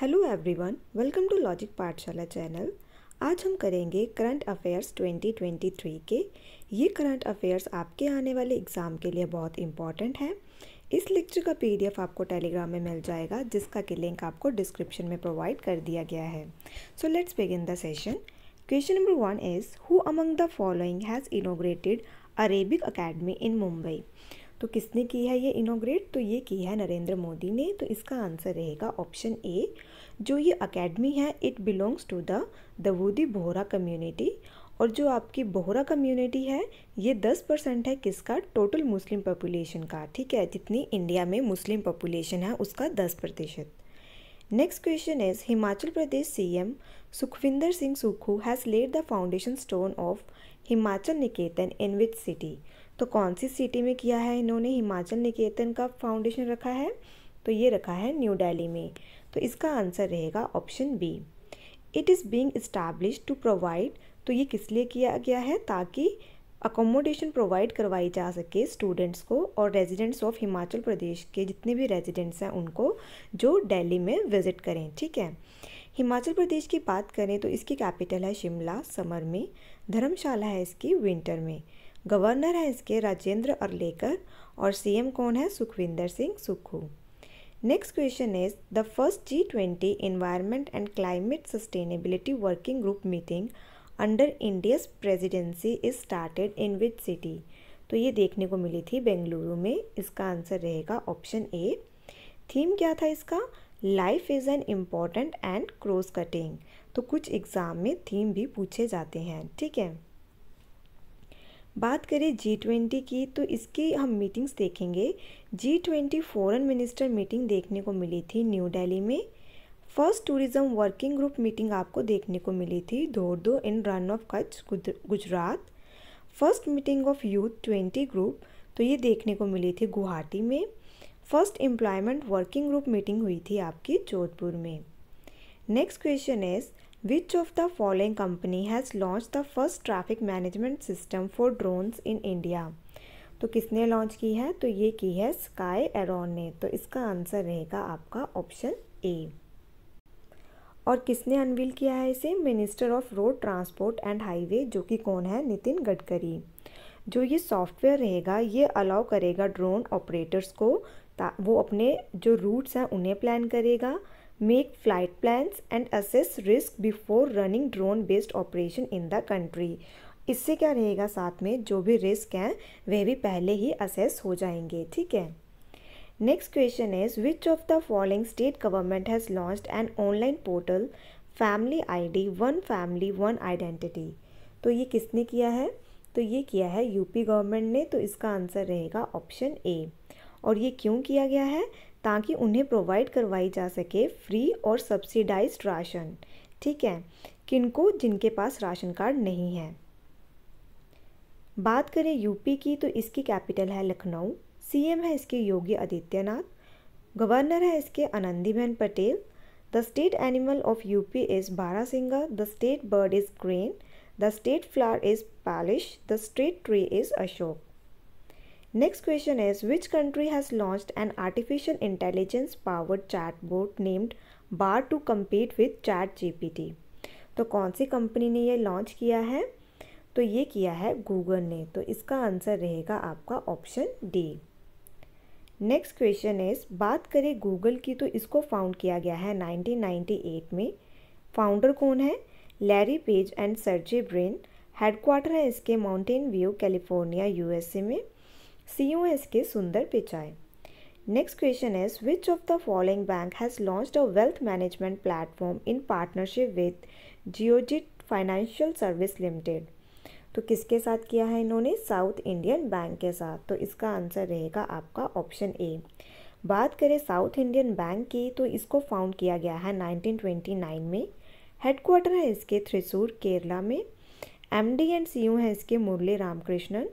Hello everyone welcome to logic Pathshala channel आज हम करेंगे करंट अफेयर्स 2023 के ये करंट अफेयर्स आपके आने वाले एग्ज़ाम के लिए बहुत इंपॉर्टेंट है इस लेक्चर का पीडीएफ आपको टेलीग्राम में मिल जाएगा जिसका कि लिंक आपको डिस्क्रिप्शन में प्रोवाइड कर दिया गया है so let's begin the session question number one is who among the following has inaugurated Arabic academy in Mumbai तो किसने की है ये इनोग्रेट तो ये की है नरेंद्र मोदी ने तो इसका आंसर रहेगा ऑप्शन ए जो ये अकेडमी है it belongs to the Dawoodi Bohra community और जो आपकी बोहरा कम्युनिटी है ये दस परसेंट है किसका टोटल मुस्लिम पॉपुलेशन का ठीक है जितनी इंडिया में मुस्लिम पॉपुलेशन है उसका दस प्रतिशत next question is Himachal Pradesh CM Sukhvinder Singh Sukhu has laid the foundation stone of Himachal Niketan in which city तो कौन सी सिटी में किया है इन्होंने हिमाचल निकेतन का फाउंडेशन रखा है तो ये रखा है न्यू दिल्ली में तो इसका आंसर रहेगा option B it is being establish to provide तो ये किस लिए किया गया है ताकि अकोमोडेशन प्रोवाइड करवाई जा सके स्टूडेंट्स को और रेजिडेंट्स ऑफ हिमाचल प्रदेश के जितने भी रेजिडेंट्स हैं उनको जो दिल्ली में विज़िट करें ठीक है हिमाचल प्रदेश की बात करें तो इसकी कैपिटल है शिमला समर में धर्मशाला है इसकी विंटर में गवर्नर हैं इसके राजेंद्र अरलेकर और सीएम कौन है Sukhvinder Singh Sukhu next question is the first G twenty environment and climate sustainability working group meeting under India's presidency is started in which city तो ये देखने को मिली थी बेंगलुरु में इसका आंसर रहेगा ऑप्शन ए थीम क्या था इसका life is an important and cross cutting तो कुछ एग्ज़ाम में थीम भी पूछे जाते हैं ठीक है बात करें जी ट्वेंटी की तो इसकी हम मीटिंग्स देखेंगे G twenty foreign minister meeting देखने को मिली थी न्यू दिल्ली में first tourism working group meeting आपको देखने को मिली थी दो in Rann of Kutch Gujarat first meeting of youth twenty group तो ये देखने को मिली थी गुवाहाटी में first employment working group meeting हुई थी आपकी जोधपुर में next question is Which of the following company has launched the first traffic management system for drones in India? तो किसने लॉन्च की है तो ये की है स्काई एरोन ने तो इसका आंसर रहेगा आपका ऑप्शन ए और किसने अनवील किया है इसे minister of road transport and highway जो कि कौन है नितिन गडकरी जो ये सॉफ्टवेयर रहेगा ये अलाउ करेगा ड्रोन ऑपरेटर्स को वो अपने जो रूट्स हैं उन्हें प्लान करेगा make flight plans and assess risk before running drone based operation in the country इससे क्या रहेगा साथ में जो भी रिस्क हैं वे भी पहले ही असेस हो जाएंगे ठीक है next question is which of the following state government has launch an online portal family ID one family one identity तो ये किसने किया है तो ये किया है यूपी गवर्नमेंट ने तो इसका आंसर रहेगा ऑप्शन ए और ये क्यों किया गया है ताकि उन्हें प्रोवाइड करवाई जा सके फ्री और सब्सिडाइज राशन ठीक है किनको जिनके पास राशन कार्ड नहीं है बात करें यूपी की तो इसकी कैपिटल है लखनऊ सीएम है इसके योगी आदित्यनाथ गवर्नर है इसके Anandiben Patel the state animal of UP is Barasingha the state bird is crane the state flower is palash the state tree is Ashok Next question is which country has launched an artificial intelligence powered chatbot named Bard to compete with ChatGPT? तो कौन सी company ने ये launch किया है तो ये किया है गूगल ने तो इसका आंसर रहेगा आपका option D next question is बात करें गूगल की तो इसको फाउंड किया गया है 1998 में फाउंडर कौन है Larry Page and Sergey Brin headquarter है इसके माउंटेन व्यू कैलिफोर्निया यूएसए में यू एस के सुंदर पिचाई नेक्स्ट क्वेश्चन है which of the following bank has launch a wealth management platform in partnership with Geojit financial service limited तो किसके साथ किया है इन्होंने साउथ इंडियन बैंक के साथ तो इसका आंसर रहेगा आपका ऑप्शन ए बात करें साउथ इंडियन बैंक की तो इसको फाउंड किया गया है 1929 में हेडक्वार्टर है इसके थ्रिसूर केरला में एमडी एंड सीईओ हैं इसके मुरली रामकृष्णन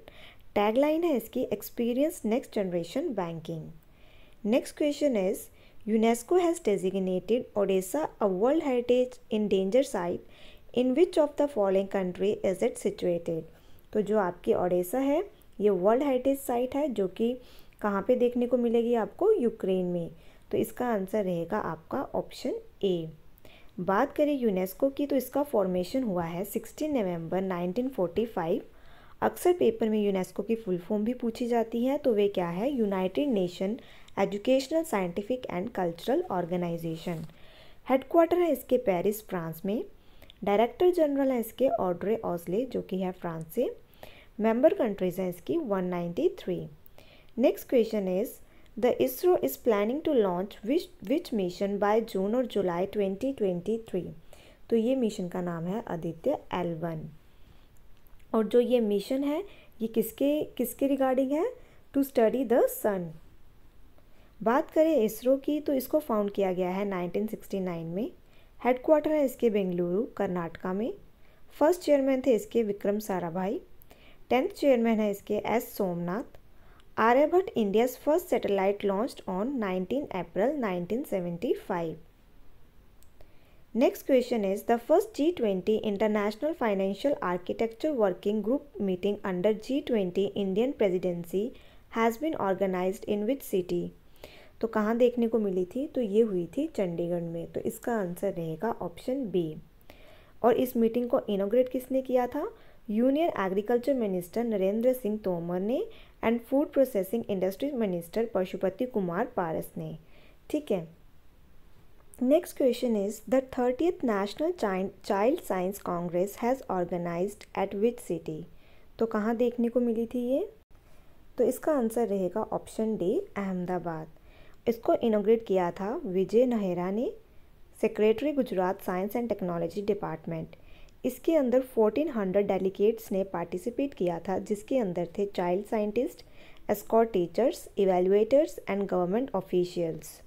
टैगलाइन है इसकी experience next generation banking next question is UNESCO has designated Odesa a world heritage in danger site in which of the following country is it situated तो जो आपकी ओडिशा है ये वर्ल्ड हेरिटेज साइट है जो कि कहाँ पे देखने को मिलेगी आपको यूक्रेन में तो इसका आंसर रहेगा आपका ऑप्शन ए बात करें यूनेस्को की तो इसका फॉर्मेशन हुआ है 16 नवंबर 1945 अक्सर पेपर में यूनेस्को की फुल फॉर्म भी पूछी जाती है तो वे क्या है United Nation educational scientific and cultural organization headquarter है इसके पेरिस फ्रांस में डायरेक्टर जनरल है इसके ऑड्रे ऑसले जो कि है फ्रांस से मेंबर कंट्रीज हैं इसकी 193 next question is the ISRO is planning to launch which which mission by June और जुलाई 2023 तो ये मिशन का नाम है आदित्य एल वन और जो ये मिशन है ये किसके किसके रिगार्डिंग है टू स्टडी द सन बात करें इसरो की तो इसको फाउंड किया गया है 1969 में हेडक्वार्टर है इसके बेंगलुरु कर्नाटका में फर्स्ट चेयरमैन थे इसके विक्रम साराभाई टेंथ चेयरमैन है इसके S Somanath Aryabhata India's first satellite launched on 19 April 1975 Next question is the first G20 International Financial Architecture Working Group meeting under G20 Indian Presidency has been organized in which city? तो कहाँ देखने को मिली थी तो ये हुई थी चंडीगढ़ में तो इसका आंसर रहेगा ऑप्शन बी और इस मीटिंग को इनोग्रेट किसने किया था union agriculture minister Narendra Singh Tomar ने and food processing industry minister Pashupati Kumar Paras ने ठीक है Next question is the 30th National Child Science Congress has organized at which city? तो कहाँ देखने को मिली थी ये तो इसका आंसर रहेगा ऑप्शन डी अहमदाबाद इसको इनोग्रेट किया था विजय नेहरा ने secretary Gujarat science and technology department इसके अंदर 1400 डेलीगेट्स ने पार्टिसिपेट किया था जिसके अंदर थे child scientist escort teachers evaluators and government officials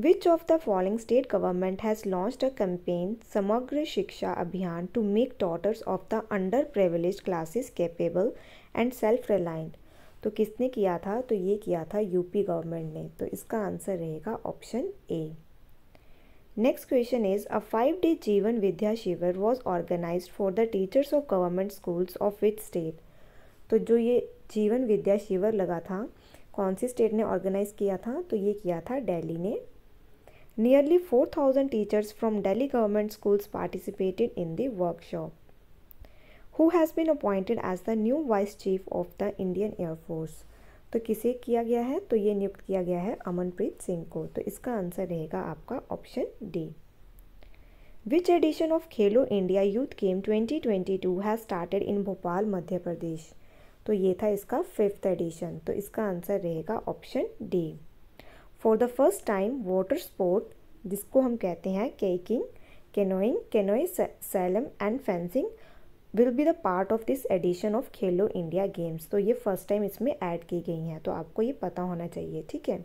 which of the following state government has launch a campaign Samagra Shiksha Abhiyan to make daughters of the under underprivileged classes capable and self reliant तो किसने किया था तो ये किया था यूपी गवर्नमेंट ने तो इसका आंसर रहेगा option A next question is a five day Jeevan Vidya Shivir was organize for the teachers of government schools of which state तो जो ये जीवन विद्या शिविर लगा था कौन सी स्टेट ने ऑर्गेनाइज किया था तो ये किया था डेली ने Nearly 4,000 teachers from Delhi government schools participated in the workshop. Who has been appointed as the new vice chief of the Indian Air Force? तो किसे किया गया है तो ये नियुक्त किया गया है अमनप्रीत सिंह को तो इसका आंसर रहेगा आपका option D which edition of Khelo India youth game 2022 twenty two has started in Bhopal Madhya Pradesh तो ये था इसका फिफ्थ एडिशन तो इसका आंसर रहेगा option D for the first time water sport जिसको हम कहते हैं kayaking canoeing canoe slalom and fencing will be the part of this edition of Khelo India games तो ये फर्स्ट टाइम इसमें ऐड की गई हैं तो आपको ये पता होना चाहिए ठीक है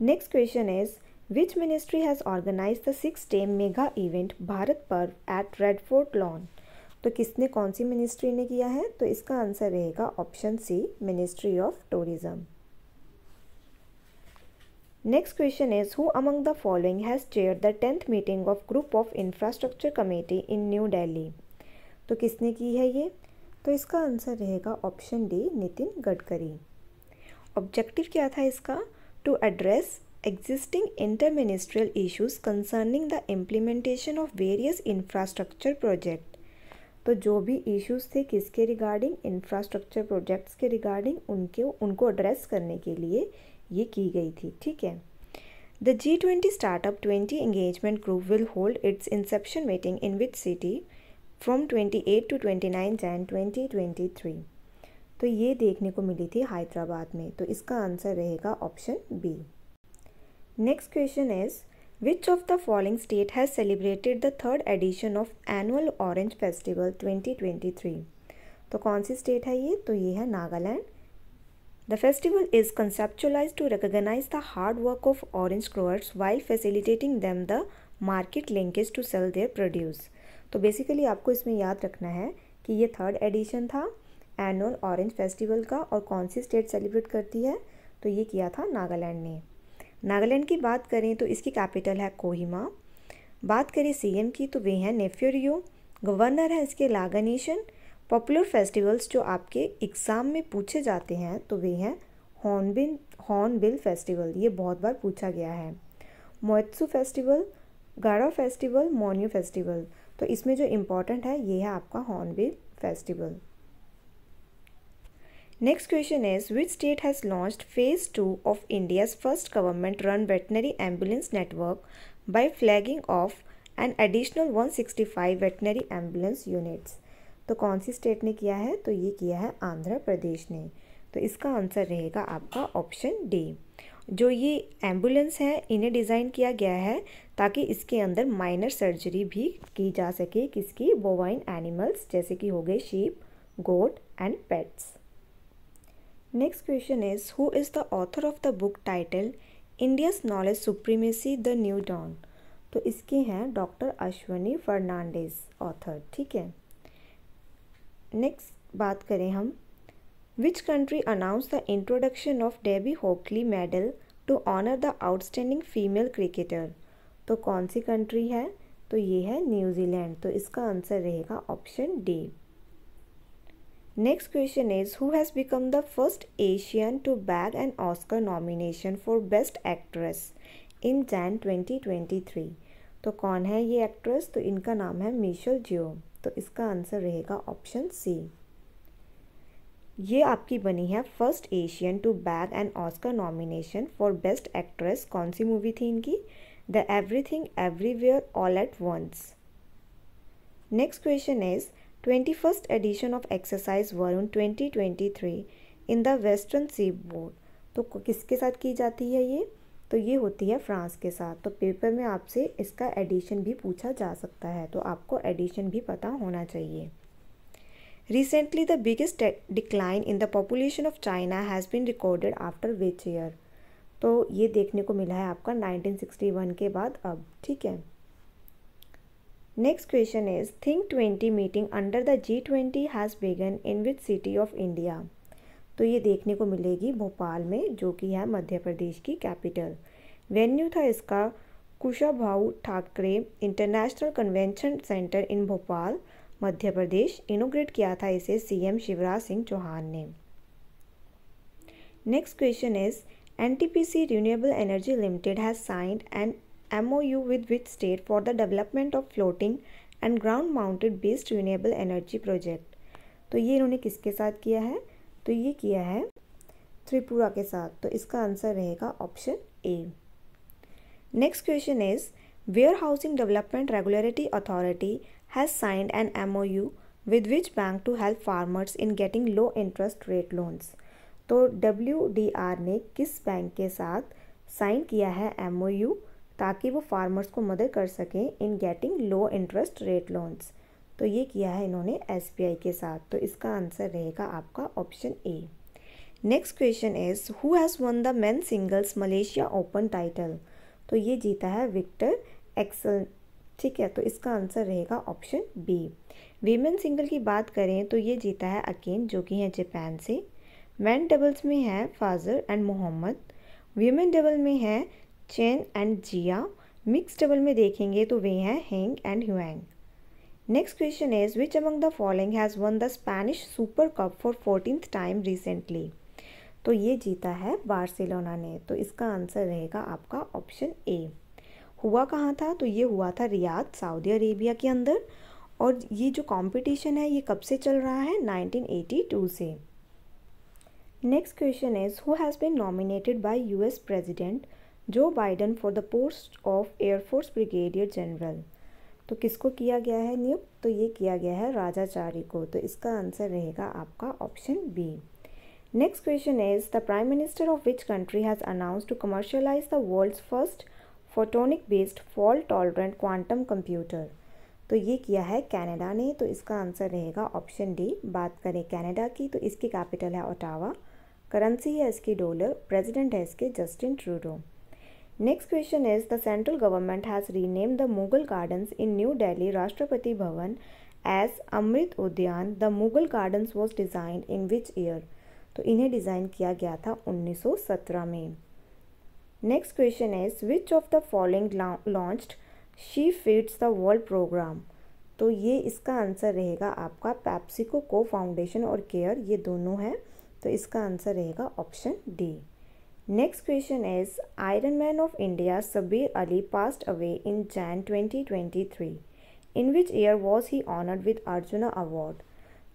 next question is which ministry has organize the six day mega event Bharat Parv at red fort lawn तो किसने कौन सी मिनिस्ट्री ने किया है तो इसका आंसर रहेगा option C ministry of tourism next question is who among the following has chaired the 10th meeting of group of infrastructure committee in New Delhi तो किसने की है ये तो इसका आंसर रहेगा option D Nitin Gadkari objective क्या था इसका to address existing inter ministerial issues concerning the implementation of various infrastructure project तो जो भी इशूज थे किसके रिगार्डिंग इंफ्रास्ट्रक्चर प्रोजेक्ट्स के रिगार्डिंग उनके उनको एड्रेस करने के लिए ये की गई थी ठीक है the G twenty startup twenty engagement group will hold its inception meeting in which city from twenty eight to twenty nine Jan twenty twenty three तो ये देखने को मिली थी हैदराबाद में तो इसका आंसर रहेगा option B next question is which of the following state has celebrated the third edition of annual orange festival twenty twenty three तो कौन सी स्टेट है ये तो ये है Nagaland The festival is conceptualized to recognize the hard work of orange growers while facilitating them the market linkage to sell their produce. तो basically आपको इसमें याद रखना है कि ये थर्ड एडिशन था एनुअल ऑरेंज फेस्टिवल का और कौन सी स्टेट सेलिब्रेट करती है तो ये किया था नागालैंड ने नागालैंड की बात करें तो इसकी कैपिटल है कोहिमा बात करें सीएम की तो वे हैं नेफ्योरियो गवर्नर हैं इसके लागानेशन पॉपुलर फेस्टिवल्स जो आपके एग्ज़ाम में पूछे जाते हैं तो वे हैं हॉर्नबिन हॉर्नबिल फेस्टिवल ये बहुत बार पूछा गया है मोत्सु फेस्टिवल गाड़ा फेस्टिवल मोन्यू फेस्टिवल तो इसमें जो इम्पोर्टेंट है ये है आपका hornbill festival next question is which state has launch phase two of India's first government run veterinary ambulance network by flagging off an additional one sixty five veterinary ambulance units तो कौन सी state ने किया है तो ये किया है आंध्र प्रदेश ने तो इसका आंसर रहेगा आपका ऑप्शन डी जो ये एम्बुलेंस है इन्हें डिज़ाइन किया गया है ताकि इसके अंदर माइनर सर्जरी भी की जा सके किसकी बोवाइन एनिमल्स जैसे कि हो गए sheep goat and pets next question is who is the author of the book title India's knowledge supremacy the new dawn तो इसके हैं डॉक्टर अश्वनी फर्नांडिस ऑथर ठीक है नेक्स्ट बात करें हम which country announce the introduction of Debbie Hockley medal to honour the outstanding female cricketer तो कौन सी कंट्री है तो ये है न्यूजीलैंड तो इसका आंसर रहेगा option D next question is who has become the first Asian to bag and Oscar nomination for best actress in Jan 2023 तो कौन है ये एक्ट्रेस तो इनका नाम है मिशल जियो तो इसका आंसर रहेगा ऑप्शन सी ये आपकी बनी है first Asian to bag and Oscar nomination for best actress कौन सी मूवी थी इनकी the everything everywhere all at once next question is twenty first edition of exercise Varun twenty twenty three in the western sea board तो किसके साथ की जाती है ये तो ये होती है फ्रांस के साथ तो पेपर में आपसे इसका एडिशन भी पूछा जा सकता है तो आपको एडिशन भी पता होना चाहिए recently the biggest decline in the population of China has been recorded after which year तो ये देखने को मिला है आपका 1961 के बाद अब ठीक है next question is think twenty meeting under the G twenty has begun in which city of India तो ये देखने को मिलेगी भोपाल में जो कि है मध्य प्रदेश की कैपिटल वेन्यू था इसका Kushabhau Thackeray international convention centre in Bhopal Madhya Pradesh inaugurate किया था इसे सीएम शिवराज सिंह चौहान ने next question is NTPC renewable energy limited has signed an MOU with which state for the development of floating and ground mounted based renewable energy project तो ये इन्होंने किसके साथ किया है तो ये किया है त्रिपुरा के साथ तो इसका आंसर रहेगा option A next question is warehousing development regulatory authority has signed an M O U with which bank to help farmers in getting low interest rate loans तो डब्ल्यू डी आर ने किस bank के साथ sign किया है M O you ताकि वो farmers को मदद कर सकें in getting low interest rate loans तो ये किया है इन्होंने एस के साथ तो इसका आंसर रहेगा आपका option A next question is who has won the man singles Malaysia open title तो ये जीता है विक्टर एक्सल ठीक है तो इसका आंसर रहेगा ऑप्शन बी वीमेन सिंगल की बात करें तो ये जीता है अकेन जो कि है जापान से मैन डबल्स में है Fajar and Muhammad women double में है Chen and Jia mix double में देखेंगे तो वे हैं Zheng and Huang next question is which among the following has won the Spanish super cup for fourteen time recently तो ये जीता है बार्सिलोना ने तो इसका आंसर रहेगा आपका ऑप्शन ए हुआ कहाँ था तो ये हुआ था रियाद सऊदी अरेबिया के अंदर और ये जो कंपटीशन है ये कब से चल रहा है 1982 से next question is who has been nominated by US president Joe Biden for the post of air force brigadier general तो किसको किया गया है नियुक्त तो ये किया गया है राजाचारी को तो इसका आंसर रहेगा आपका option B next question is the prime minister of which country has announce to commercialise the world's first photonic based fault tolerant quantum computer तो ये किया है कनाडा ने तो इसका आंसर रहेगा ऑप्शन डी बात करें कनाडा की तो इसकी कैपिटल है ओटावा करेंसी है इसकी डॉलर प्रेसिडेंट है इसके Justin Trudeau next question is the central government has rename the Mughal gardens in new Delhi Rashtrapati Bhavan as Amrit Udyan the Mughal gardens was design in which year तो इन्हें डिज़ाइन किया गया था 1917 में next question is which of the following launch she feeds the world programme तो ये इसका answer रहेगा आपका पैप्सिको को फाउंडेशन और केयर ये दोनों हैं तो इसका आंसर रहेगा option D Next question is Iron Man of India Sabir Ali passed away in Jan 2023. In which year was he honored with Arjuna Award?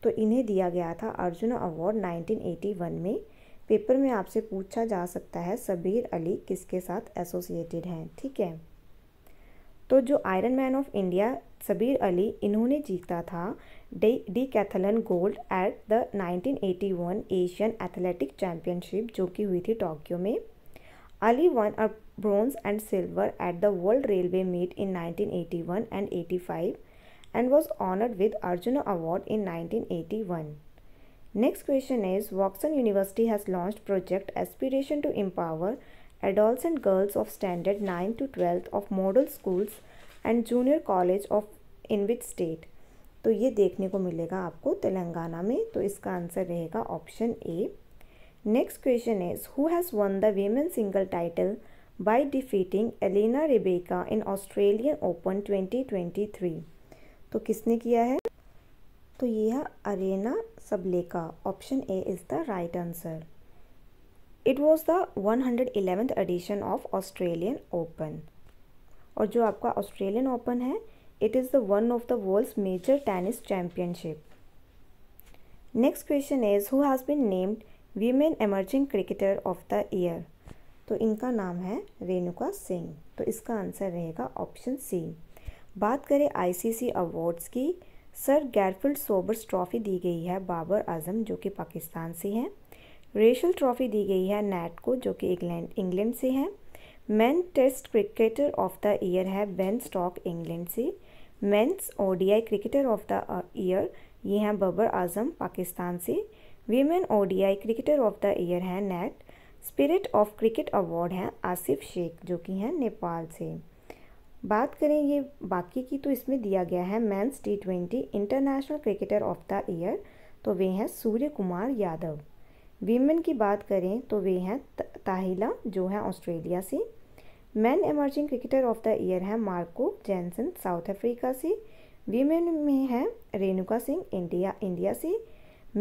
तो इन्हें दिया गया था अर्जुना अवार्ड 1981 में पेपर में आपसे पूछा जा सकता है सबीर अली किसके साथ एसोसिएटेड हैं ठीक है तो जो iron man of India Sabir Ali इन्होंने जीता था Decathlon gold at the 1981 Asian Athletic Championship, जो कि हुई थी टोक्यो में Ali won a bronze and silver at the world railway meet 1981 and 85 and was honored with Arjuna Award in 1981. Next question is Watson University has launched project Aspiration to Empower Adolescent Girls of Standard 9 to 12 of Model Schools and Junior College of in which state? तो ये देखने को मिलेगा आपको तेलंगाना में तो इसका answer रहेगा option A next question is who has won the women single title by defeating Elena Rybakina in Australian open 2023 तो किसने किया है तो ये है Aryna Sabalenka option A is the right answer it was the one hundred eleventh edition of Australian open और जो आपका ऑस्ट्रेलियन ओपन है It is the one of the world's major tennis championship. Next question is who has been named women emerging cricketer of the year तो इनका नाम है रेणुका सिंह तो इसका आंसर रहेगा ऑप्शन सी बात करें आईसीसी अवार्ड्स की सर गैरफिल्ड सोबर्स ट्रॉफी दी गई है बाबर आजम जो कि पाकिस्तान से हैं रेशल ट्रॉफी दी गई है नैट को जो कि इंग्लैंड इंग्लैंड से हैं man test cricketer of the year है बेन स्टॉक इंग्लैंड से men's ODI cricketer of the year ये हैं बबर आजम पाकिस्तान से women ODI cricketer of the year हैं Nat spirit of cricket award हैं आसिफ शेख जो कि हैं नेपाल से बात करें ये बाकी की तो इसमें दिया गया है men's T twenty international cricketer of the year तो वे हैं सूर्य कुमार यादव वीमेन की बात करें तो वे हैं ताहिला जो है ऑस्ट्रेलिया से man emerging cricketer of the year है मार्को जैनसन साउथ अफ्रीका से वीमेन में है रेणुका सिंह इंडिया इंडिया से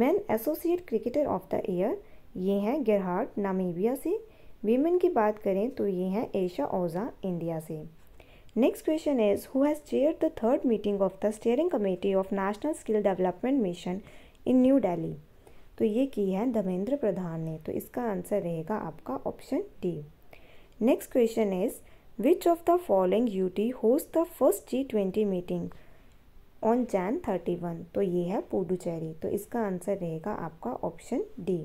man associate cricketer of the year ये हैं गेरहार्ड नामीबिया से वीमेन की बात करें तो ये हैं एशा ओजा इंडिया से next question is who has chair the third meeting of the steering committee of national skill development mission in new Delhi तो ये की है धमेंद्र प्रधान ने तो इसका आंसर रहेगा आपका option D next question Next question is which of the host the first G twenty meeting on Jan thirty one तो ये है पुडुचेरी तो इसका आंसर रहेगा आपका ऑप्शन डी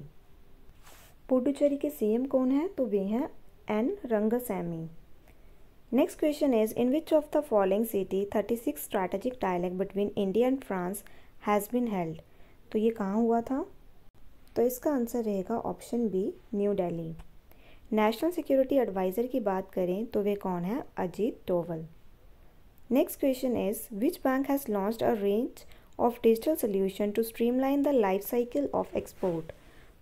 पुडुचेरी के सीएम कौन है तो वे हैं N Rangasamy next question is in which of the following city thirty six strategic dialogue between India and France has been held तो ये कहाँ हुआ था तो इसका आंसर रहेगा option B New Delhi national security adviser की बात करें तो वे कौन हैं Ajit Doval next question is which bank has launch a range of digital solution to streamline the life cycle of export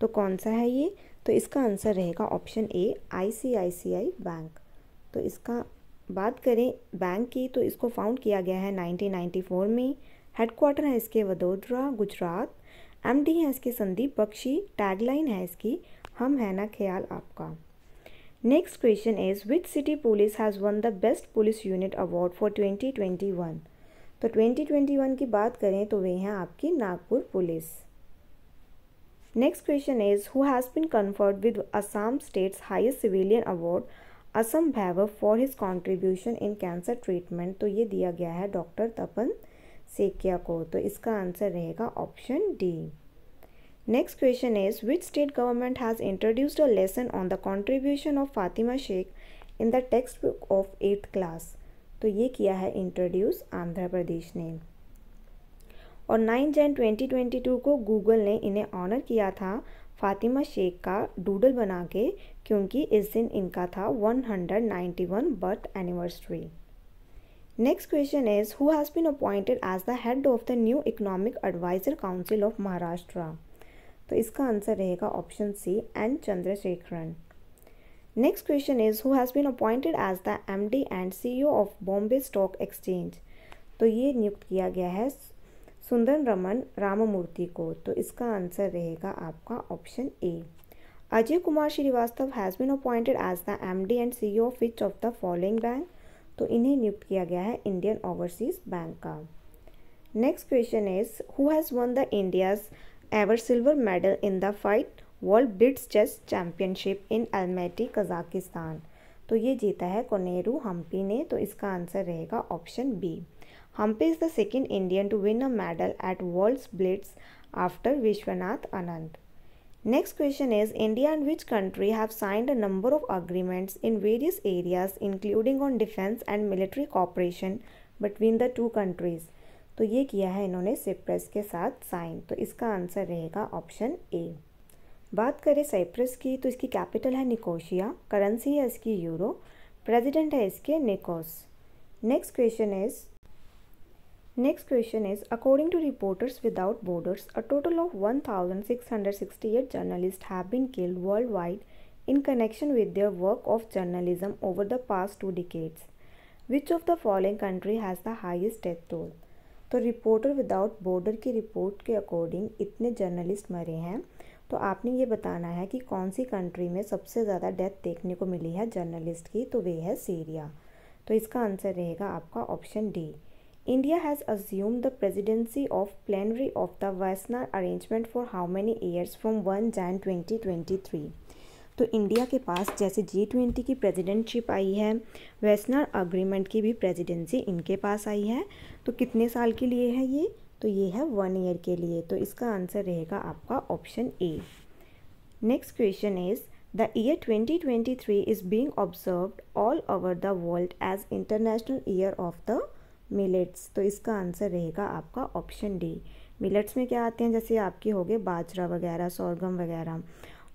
तो कौन सा है ये तो इसका आंसर रहेगा ऑप्शन ए आईसीआईसीआई बैंक तो इसका बात करें बैंक की तो इसको फाउंड किया गया है 1994 में हेडक्वार्टर है इसके वडोदरा गुजरात एमडी है इसके संदीप बख्शी टैगलाइन है इसकी हम है ना ख्याल आपका is question city police has won the best police unit award for twenty twenty 2021? तो 2021 की बात करें तो वे हैं आपकी Nagpur police next question is who has been conferred with Assam state's highest civilian award Assam Baibhav for his contribution in cancer treatment तो ये दिया गया है डॉक्टर तपन सेकिया को तो इसका आंसर रहेगा option D Next question is which state government has introduced a lesson on the contribution of Fatima Sheikh in the textbook of 8th class तो ये किया है इंट्रोड्यूस आंध्र प्रदेश ने और 9 जैन 2022 को गूगल ने इन्हें ऑनर किया था फातिमा शेख का डूडल बना के क्योंकि इस दिन इनका था 191 birth anniversary next question is who has been appointed as the head of the new economic adviser council of Maharashtra तो इसका आंसर रहेगा option C N Chandrasekaran next question is who has been appointed as the MD and CEO of Bombay stock exchange तो ये नियुक्त किया गया है सुंदर रमन राममूर्ति को तो इसका आंसर रहेगा आपका option A Ajay Kumar Srivastava has been appointed as the MD and CEO of which of the following bank तो इन्हें नियुक्त किया गया है इंडियन ओवरसीज बैंक का next question is who has won the India's ever silver medal in the fight world blitz chess championship in Almaty Kazakhstan तो ये जीता है कोनेरू हम्पी ने तो इसका आंसर रहेगा option B Humpy is the second Indian to win a medal at world blitz after Viswanathan Anand next question is India and which country have signed a number of agreements in various areas including on defence and military cooperation between the two countries तो ये किया है इन्होंने Cyprus के साथ sign तो इसका answer रहेगा ऑप्शन ए बात करें साइप्रस की तो इसकी कैपिटल है निकोशिया करेंसी है इसकी यूरो प्रेसिडेंट है इसके Nikos next question is next question is according to reporters without borders a total of one thousand six hundred sixty eight journalist have been killed world wide in connection with their work of journalism over the past two decades which of the following country has the highest death toll तो reporter without border की report के according इतने journalist मरे हैं तो आपने ये बताना है कि कौन सी कंट्री में सबसे ज़्यादा डेथ देखने को मिली है जर्नलिस्ट की तो वे है सीरिया तो इसका आंसर रहेगा आपका option D India has assume the presidency of plenary of the Wassenaar arrangement for how many years from one Jan twenty twenty three तो इंडिया के पास जैसे जी ट्वेंटी की प्रेसिडेंटशिप आई है वेस्टर्न अग्रीमेंट की भी प्रेसिडेंसी इनके पास आई है तो कितने साल के लिए है ये तो ये है वन ईयर के लिए तो इसका आंसर रहेगा आपका option A next question is the year 2023 is being observe all over the world as international year of the millets तो इसका आंसर रहेगा आपका ऑप्शन डी मिलेट्स में क्या आते हैं जैसे आपके हो गए बाजरा वगैरह सोरगम वगैरह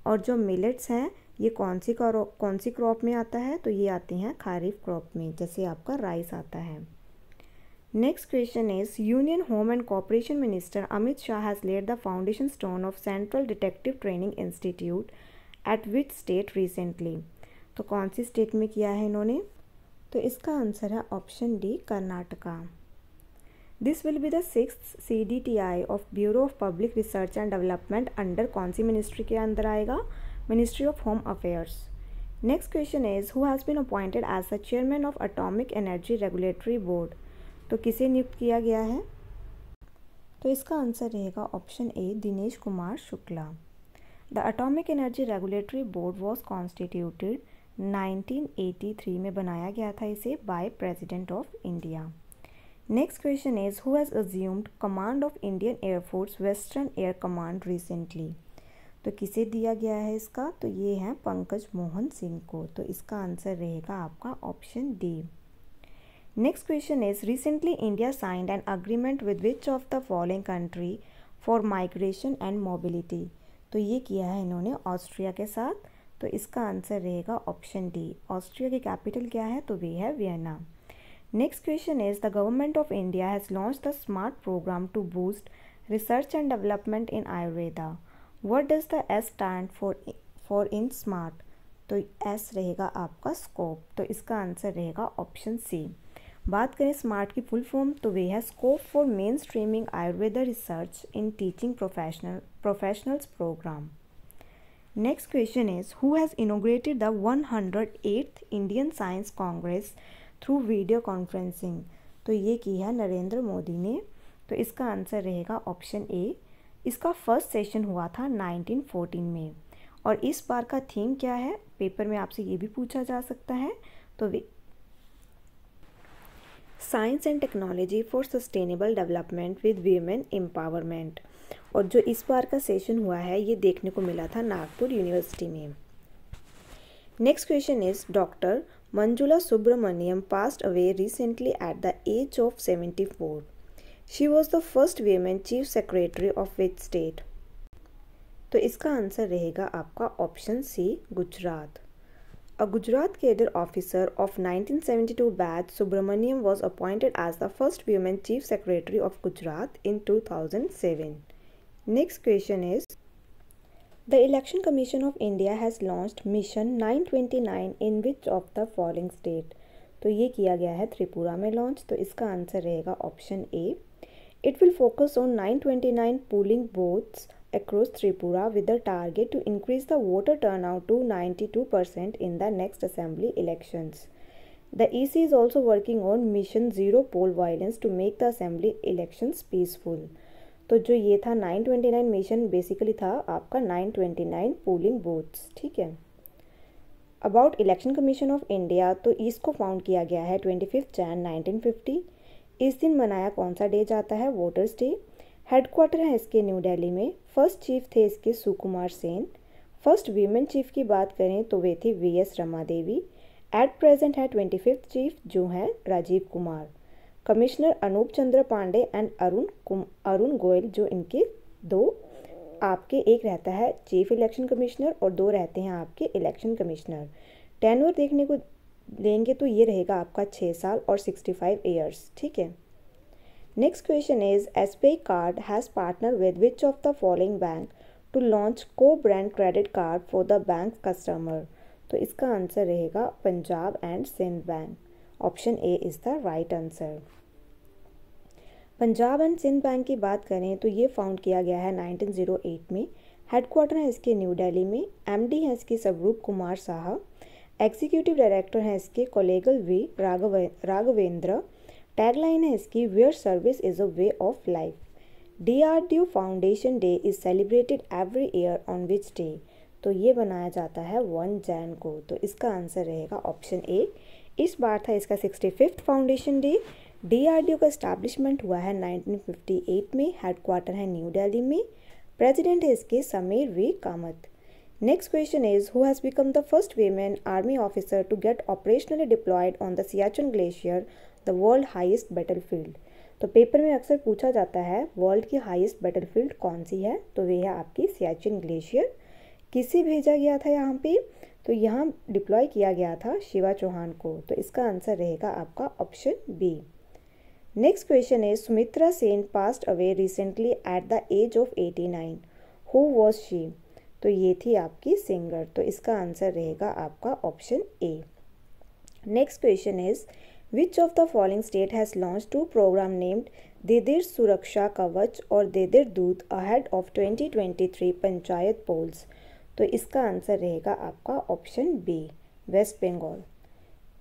और जो मिलेट्स हैं ये कौन सी कौन सी क्रॉप में आता है तो ये आती हैं खारीफ क्रॉप में जैसे आपका राइस आता है next question is union home and cooperation minister Amit Shah has laid the foundation stone of central detective training institute at which state recently तो कौन सी स्टेट में किया है इन्होंने तो इसका आंसर है option D Karnataka this will be दिक्स C D T I of bureau of public research and development under कौन सी मिनिस्ट्री के अंदर आएगा ministry of home affairs next question is who has been appointed as a chairman of atomic energy regulatory board तो किसे नियुक्त किया गया है तो इसका आंसर रहेगा option A Dinesh Kumar Shukla the atomic energy regulatory board was constituted 1983 में बनाया गया था इसे by president of India Next question is Who has assumed command of Indian Air Force Western Air Command recently? तो किसे दिया गया है इसका तो ये है पंकज मोहन सिंह को तो इसका आंसर रहेगा आपका option D next question is recently India signed an agreement with which of the following country for migration and mobility तो ये किया है इन्होंने ऑस्ट्रिया के साथ तो इसका आंसर रहेगा ऑप्शन डी ऑस्ट्रिया की कैपिटल क्या है तो वे है Vienna Next question is the government of India has launched the SMART program to boost research and development in Ayurveda. What does the S stand for for in SMART? तो S रहेगा आपका scope. तो इसका answer रहेगा option C. बात करें SMART की full form तो वे है scope for mainstreaming Ayurveda research in teaching professionals program. Next question is who has inaugurated the 108th Indian Science Congress? Through video conferencing तो ये किया नरेंद्र मोदी ने तो इसका आंसर रहेगा ऑप्शन ए इसका फर्स्ट सेशन हुआ था 1914 में और इस बार का थीम क्या है पेपर में आपसे ये भी पूछा जा सकता है तो science and technology for sustainable development with women empowerment और जो इस बार का सेशन हुआ है ये देखने को मिला था नागपुर यूनिवर्सिटी में next question is doctor Manjula Subramaniam passed away recently at the age of 74. She was the first women chief secretary of which state? तो इसका आंसर रहेगा आपका option C Gujarat A Gujarat cadre officer of 1972 batch, Subramaniam was appointed as the first woman chief secretary of Gujarat in 2007. Next question is the Election Commission of India has launched Mission 929 in which of the following state तो ये किया गया है त्रिपुरा में launch तो will answer रहेगा option A it will focus 929 polling booths across Tripura with the target to increase the voter turnout to 92% in the next assembly elections. The EC is also working on Mission Zero poll violence to make the assembly elections peaceful. तो जो ये था 929 mission basically था आपका 929 polling booths ठीक है about election commission of India तो इसको फाउंड किया गया है ट्वेंटी फिफ्थ जैन नाइनटीन इस दिन मनाया कौन सा डे जाता है वोटर्स डे हेडक्वार्टर है इसके न्यू दिल्ली में फर्स्ट चीफ थे इसके Sukumar Sen first women chief की बात करें तो वे थी V S Rama Devi at present है ट्वेंटी फिफ्थ चीफ जो हैं राजीव कुमार कमिश्नर अनूप चंद्र पांडे एंड अरुण कुम अरुण गोयल जो इनके दो आपके एक रहता है चीफ इलेक्शन कमिश्नर और दो रहते हैं आपके इलेक्शन कमिश्नर टेनवर देखने को देंगे तो ये रहेगा आपका छः साल और सिक्सटी फाइव ईयर्स ठीक है next question is S B I card has partner with which of the following bank to launch co brand credit card for the bank customer तो इसका आंसर रहेगा Punjab and Sind bank option A is the right answer Punjab and Sind bank की बात करें तो ये found किया गया है 1908 में हेडक्वार्टर है इसके न्यू दिल्ली में एमडी हैं इसके स्वरूप कुमार साहा एग्जीक्यूटिव डायरेक्टर हैं इसके कोलेगल वी राघवे राघवेंद्र टैगलाइन है इसकी where service is a way of life DRDO foundation day is celebrated every year on which day तो ये बनाया जाता है वन जैन को तो इसका आंसर रहेगा ऑप्शन ए इस बार था इसका सिक्सटी फिफ्थ फाउंडेशन डे ओ का स्टैब्लिशमेंट हुआ है 1958 में हेडक्वार्टर है न्यू दिल्ली में प्रेसिडेंट है इसके Sameer V Kamath next question is who has become the first women army officer to get operationally deployed on the Siachen glacier the world highest battle field तो पेपर में अक्सर पूछा जाता है वर्ल्ड की हाइस्ट बैटल फील्ड कौन सी है तो वे है आपकी सियाचिन ग्लेशियर किसे भेजा गया था यहाँ पे तो यहाँ डिप्लॉय किया गया था शिवा चौहान को तो इसका आंसर रहेगा आपका ऑप्शन बी नेक्स्ट क्वेश्चन है Sumitra Sen passed away recently at the age of eighty nine who was she तो ये थी आपकी सिंगर तो इसका आंसर रहेगा आपका option A next question is which of the following state has launch to program named देदिर सुरक्षा कवच और देदिर दूध अहेड ऑफ 2023 पंचायत पोल्स तो इसका आंसर रहेगा आपका option B West Bengal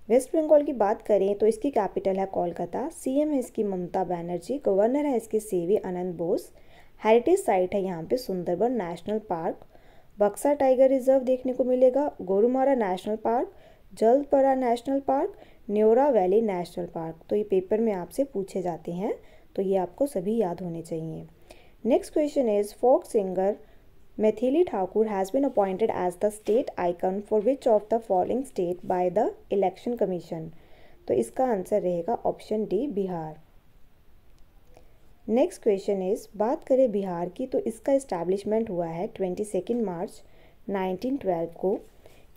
West Bengal की बात करें तो इसकी कैपिटल है कोलकाता सीएम है इसकी ममता बनर्जी गवर्नर है इसके V Anand Bose heritage site है यहाँ पे Sundarban national park Buxa tiger reserve देखने को मिलेगा Gorumara national park Jaldapara national park Neora valley national park तो ये पेपर में आपसे पूछे जाते हैं तो ये आपको सभी याद होने चाहिए next question is folk singer Maithili Thakur has been appointed as the state icon for which of the following state by the election commission? तो इसका आंसर रहेगा option D Bihar next question is बात करें बिहार की तो इसका इस्टेब्लिशमेंट हुआ है twenty second March nineteen twelve को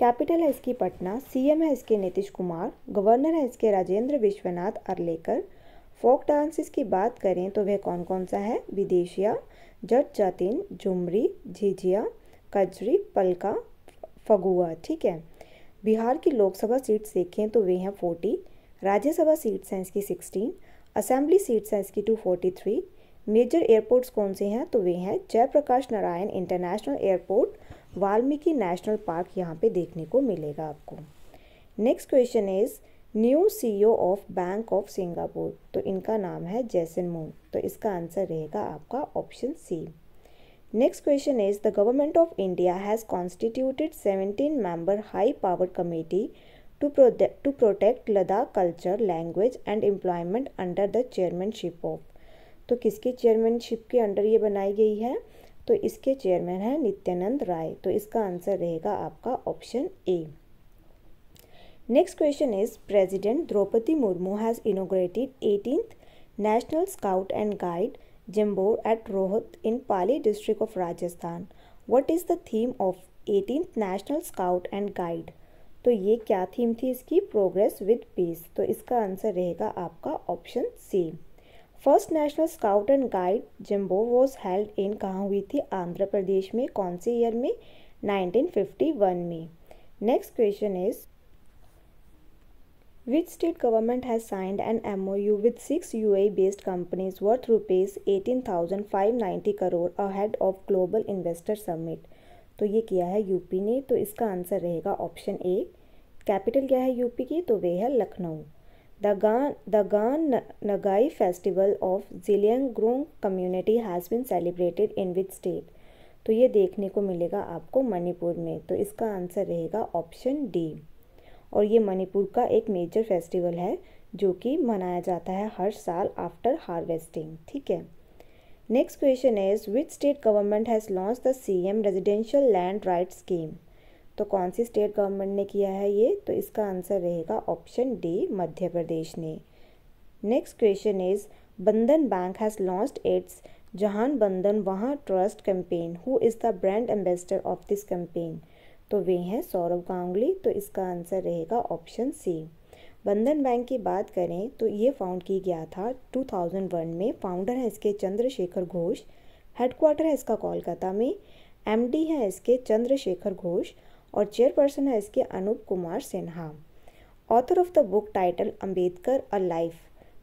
कैपिटल है इसकी पटना सीएम है इसके नीतीश कुमार गवर्नर है इसके राजेंद्र विश्वनाथ अरलेकर फोक डांसिस की बात करें तो वह कौन कौन सा है विदेशिया जट जातिन झुमरी झिझिया कजरी पलका फगुआ ठीक है बिहार की लोकसभा सीट्स देखें तो वे हैं फोर्टी राज्यसभा सीट्स हैं इसकी सिक्सटीन असेंबली सीट्स हैं इसकी two forty three major airports कौन से हैं तो वे हैं Jayaprakash Narayan international airport Valmiki national park यहाँ पे देखने को मिलेगा आपको next question is new CEO of bank of Singapore तो इनका नाम है जैसन मून तो इसका आंसर रहेगा आपका option C next question is the government of India has constituted seventeen member high power committee to to protect Ladakh culture language and employment under the chairmanship of तो किसके चेयरमैनशिप के अंडर ये बनाई गई है तो इसके चेयरमैन हैं नित्यानंद राय तो इसका आंसर रहेगा आपका option A Next question is President Draupadi Murmu has inaugurated 18th National Scout and Guide Jambore at Rohat in Pali district of Rajasthan. What is the theme of 18th National Scout and Guide? तो ये क्या theme थी इसकी progress with piece तो इसका answer रहेगा आपका option C first national scout and guide jamboree was held in कहाँ हुई थी आंध्र प्रदेश में कौन से ईयर में 1951 में next question is Which state government has signed an MOU with six UAE-based companies worth rupees ninety crore ahead of Global Investor Summit? तो ये किया है यूपी ने तो इसका आंसर रहेगा ऑप्शन ए कैपिटल क्या है यूपी की तो वे है Lucknow the Gaan the Gaan Ngai festival of Zeliangrong community has been celebrated in which state तो ये देखने को मिलेगा आपको मणिपुर में तो इसका आंसर रहेगा ऑप्शन डी और ये मणिपुर का एक मेजर फेस्टिवल है जो कि मनाया जाता है हर साल आफ्टर हार्वेस्टिंग ठीक है next question is which state government has launch the C M residential land right scheme तो कौन सी स्टेट गवर्नमेंट ने किया है ये तो इसका आंसर रहेगा ऑप्शन डी मध्य प्रदेश ने next question is Bandhan bank has launch its Jahan Bandhan Wahan trust campaign who is the brand ambassador of this campaign तो वे हैं सौरव गांगुली तो इसका आंसर रहेगा ऑप्शन सी बंधन बैंक की बात करें तो ये फाउंड की गया था 2001 में फाउंडर हैं इसके चंद्रशेखर घोष हेडक्वार्टर है इसका कोलकाता में एमडी हैं इसके चंद्रशेखर घोष और चेयरपर्सन है इसके Anoop Kumar Sinha author of the book title Ambedkar a life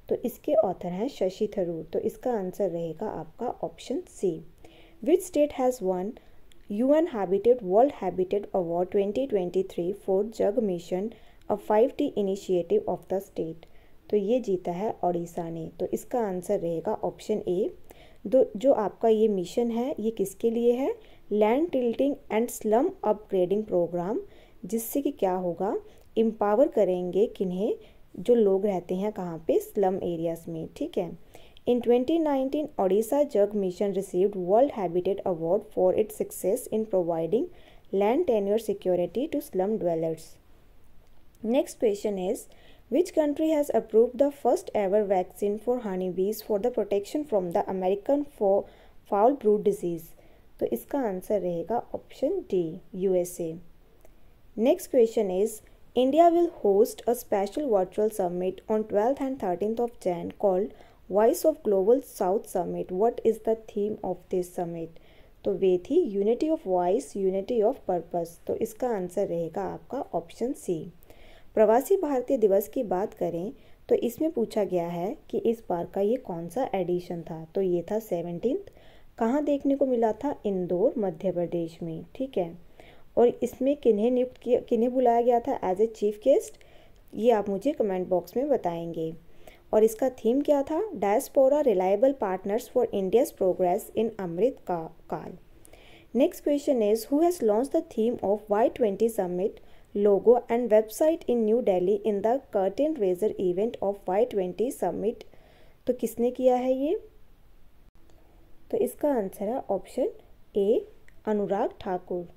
तो इसके ऑथर हैं शशि थरूर तो इसका आंसर रहेगा आपका option C which state has won world habitat award twenty twenty 2023 for Jaga mission a five T initiative of the state तो ये जीता है ओडिशा ने तो इसका आंसर रहेगा ऑप्शन ए दो जो आपका ये मिशन है ये किसके लिए है land titling and slum upgrading programme जिससे कि क्या होगा एम्पावर करेंगे किन्हें जो लोग रहते हैं कहाँ पे स्लम एरियाज़ में ठीक है In 2019, Odisha Jug Mission received World Habitat Award for its success in providing land tenure security to slum dwellers. Next question is which country has approved the first ever vaccine for honeybees for the protection from the American foul brood disease? तो इसका answer रहेगा option D, USA. Next question is, India will host a special virtual summit on 12th and 13th of Jan called. Voice of global south summit what is the theme of this summit तो वे थी unity of voice unity of purpose तो इसका answer रहेगा आपका option सी प्रवासी भारतीय दिवस की बात करें तो इसमें पूछा गया है कि इस बार का ये कौन सा एडिशन था तो ये था सेवनटीन कहाँ देखने को मिला था इंदौर मध्य प्रदेश में ठीक है और इसमें किन्हें नियुक्त किया किन्हें बुलाया गया था एज ए चीफ गेस्ट ये आप मुझे कमेंट बॉक्स में बताएंगे और इसका थीम क्या था diaspora reliable partners for India's progress in Amrit का Kaal next question is who has launch the theme of Y twenty summit logo and website in new Delhi in the curtain raiser event of Y twenty summit तो किसने किया है ये तो इसका answer है option A Anurag Thakur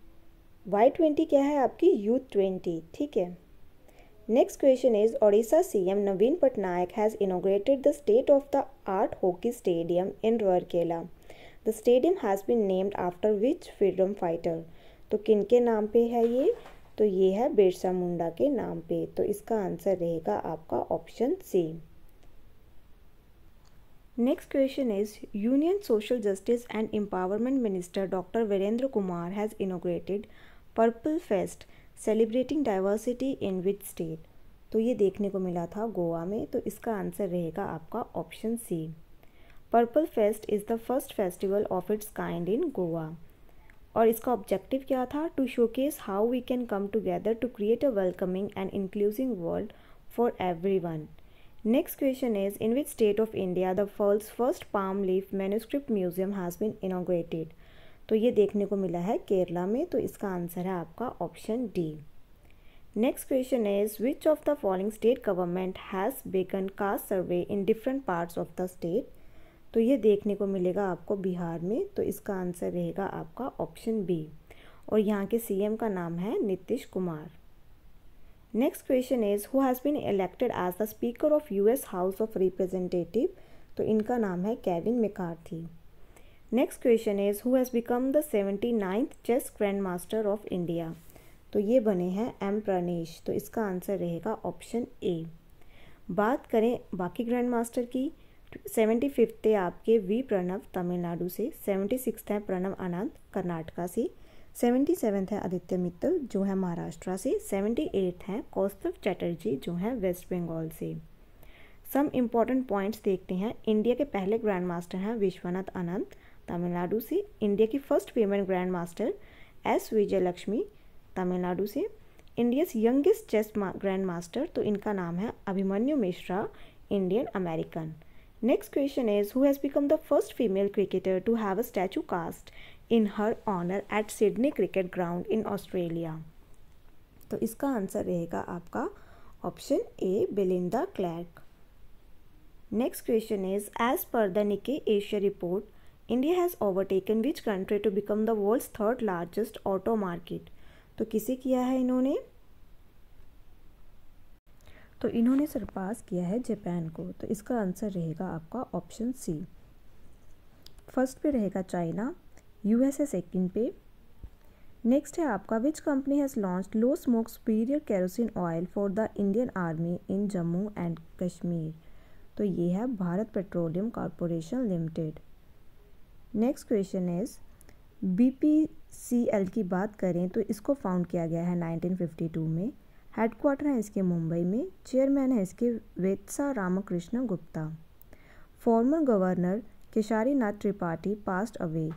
Y twenty क्या है आपकी ट्वेंटी ठीक है next question is Odisha C M Naveen Patnaik has inaugurated the state of the art hockey stadium in Rourkela the stadium has been named after which freedom fighter तो किन के नाम पे है ये तो ये है बिरसा मुंडा के नाम पे तो इसका आंसर रहेगा आपका option C next question is union social justice and empowerment minister doctor Virendra Kumar has inaugurated purple fest celebrating diversity in which state तो ये देखने को मिला था गोवा में तो इसका आंसर रहेगा आपका option C purple fest is the first festival of its kind in Goa और इसका ऑब्जेक्टिव क्या था to showcase how we can come together to create a welcoming and inclusive world for everyone next question is in which state of India the फर्ल्स first palm leaf manuscript museum has been inaugurated तो ये देखने को मिला है केरला में तो इसका आंसर है आपका option D next question is which of the following state government has began caste survey in different parts of the state तो ये देखने को मिलेगा आपको बिहार में तो इसका आंसर रहेगा आपका ऑप्शन बी और यहाँ के सीएम का नाम है Nitish Kumar next question is who has been elected as the speaker of US house of representative तो इनका नाम है Kevin McCarthy next question is who has become the seventy ninth chess grand master of India तो ये बने हैं M Pranesh तो इसका आंसर रहेगा ऑप्शन ए बात करें बाकी ग्रैंड मास्टर की सेवेंटी तो फिफ्थ है आपके वी प्रणव तमिलनाडु से सेवेंटी सिक्स है प्रणव अनंत कर्नाटका से सेवेंटी सेवन्थ है आदित्य मित्तल जो है महाराष्ट्र से सेवेंटी एट हैं कौस्तव चैटर्जी जो हैं वेस्ट बंगाल से सम इम्पॉर्टेंट पॉइंट्स देखते हैं इंडिया के पहले ग्रैंड मास्टर हैं विश्वनाथ अनंत तमिलनाडु से इंडिया की first payment grand master S Vijay Lakshmi Tamil Nadu से India's youngest chess grand master तो इनका नाम है Abhimanyu Mishra Indian American next question is who has become the first female cricketer to have a statue cast in her honour at Sydney cricket ground in Australia तो इसका answer रहेगा आपका option A Belinda Clark next question is as per the Nikkei Asia report India has overtaken which country to become the world's third largest auto market तो किसे किया है इन्होंने तो इन्होंने सरपास किया है जापान को तो इसका आंसर रहेगा आपका ऑप्शन सी फर्स्ट पे रहेगा चाइना यूएसए सेकंड पे नेक्स्ट है आपका which company has launch low smoke superior kerosene oil for the Indian army in Jammu and Kashmir तो ये है Bharat petroleum corporation limited next question is BPCL की बात करें तो इसको फाउंड किया गया है 1952 में हेड क्वार्टर है इसके मुंबई में चेयरमैन है इसके Vetsa Ramakrishna Gupta former governor Keshari Nath Tripathi passed away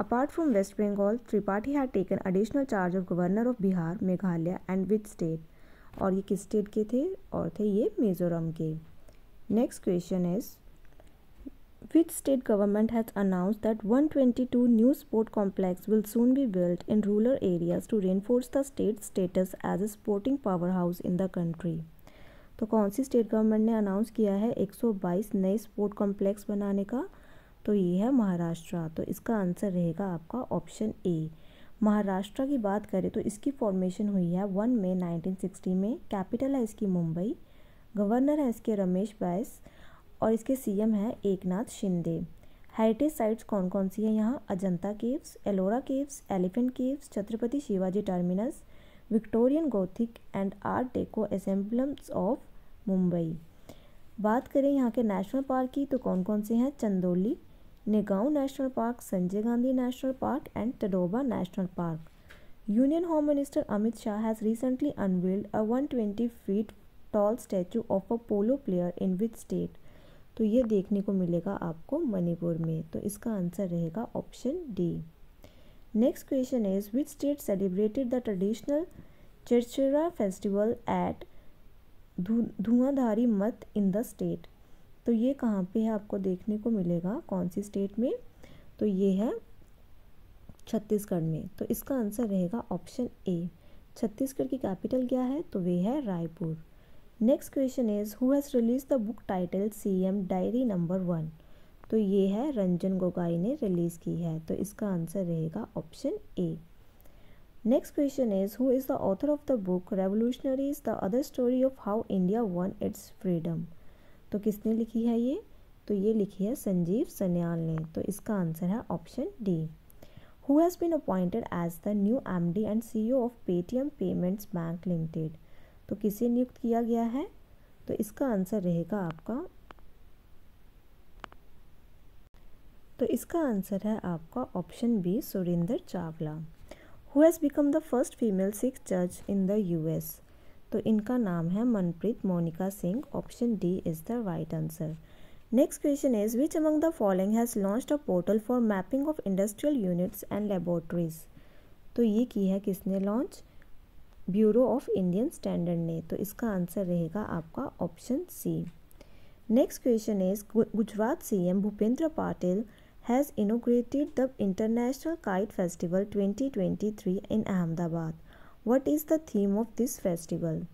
apart from West Bengal Tripathi had taken additional charge of governor of Bihar Meghalaya and with state और ये किस स्टेट के थे और थे ये मिजोरम के next question is which state government has announced that 122 new sport complex will soon be built in rural areas to reinforce the state's status as a sporting powerhouse in the country. तो कौन सी state government ने announce किया है 122 नए sport complex बनाने का तो ये है महाराष्ट्र तो इसका आंसर रहेगा आपका ऑप्शन ए महाराष्ट्र की बात करें तो इसकी फॉर्मेशन हुई है वन मई 1960 में कैपिटल है इसकी मुंबई गवर्नर है इसके रमेश बैस और इसके सीएम हैं एकनाथ शिंदे हेरिटेज साइट्स कौन कौन सी हैं यहाँ Ajanta caves Ellora caves elephant caves Chhatrapati Shivaji terminus Victorian Gothic and art deco ensembles of Mumbai बात करें यहाँ के नेशनल पार्क की तो कौन कौन से हैं Chandoli Navegaon national park Sanjay Gandhi national park and Tadoba national park home minister Amit Shah has recently recently a one 120 feet tall statue of a polo player in which state तो ये देखने को मिलेगा आपको मणिपुर में तो इसका आंसर रहेगा option D next question is which state celebrated the traditional Chherchhera festival at Dudhadhari Math in the state तो ये कहाँ पे है आपको देखने को मिलेगा कौन सी स्टेट में तो ये है छत्तीसगढ़ में तो इसका आंसर रहेगा ऑप्शन ए छत्तीसगढ़ की कैपिटल क्या है तो वे है Raipur next question is who has release the book title C M diary number one तो ये है रंजन गोगाई ने रिलीज़ की है तो इसका आंसर रहेगा option A next question is who is the author of the book revolutionary is the other story of how India won its freedom तो किसने लिखी है ये तो ये लिखी है संजीव सन्याल ने तो इसका आंसर है option D who has been appointed as the new M D and CEO of Paytm payments bank limited तो किसे नियुक्त किया गया है तो इसका आंसर रहेगा आपका तो इसका आंसर है आपका option B Surendra Chawla who has become the first female Sikh जज इन द यूएस तो इनका नाम है Manpreet Monika Singh option D is the right answer next question is which among the following has launch a portal for mapping of industrial units and laboratories तो ये की है किसने launch bureau of Indian standard ने तो इसका आंसर रहेगा आपका option C next question is Gujarat CM Bhupendra Patil has inaugurated the international kite festival 2023 in Ahmedabad what is the theme of this festival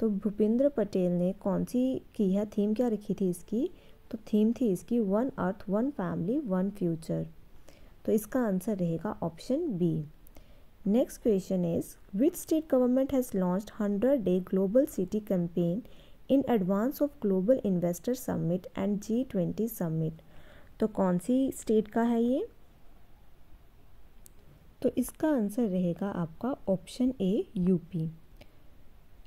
तो भूपेंद्र पटेल ने कौन सी की है थीम क्या रखी थी इसकी तो थीम थी इसकी one earth one family one future तो इसका आंसर रहेगा option B Next question is which state government has launched 100 day global city campaign in advance of global investor summit and G20 summit तो कौन सी state का है ये तो इसका आंसर रहेगा आपका ऑप्शन ए यूपी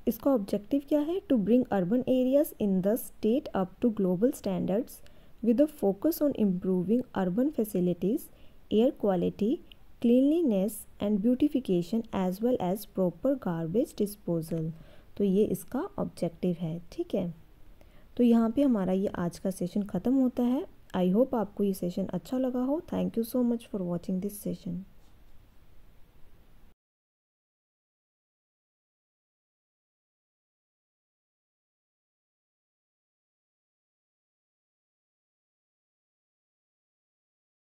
इसका ऑब्जेक्टिव क्या है to bring urban areas in the state up to global standards with a focus on improving urban facilities air quality cleanliness and beautification as well as proper garbage disposal तो ये इसका objective है ठीक है तो यहाँ पे हमारा ये आज का सेशन ख़त्म होता है आई होप आपको ये सेशन अच्छा लगा हो thank you so much for watching this session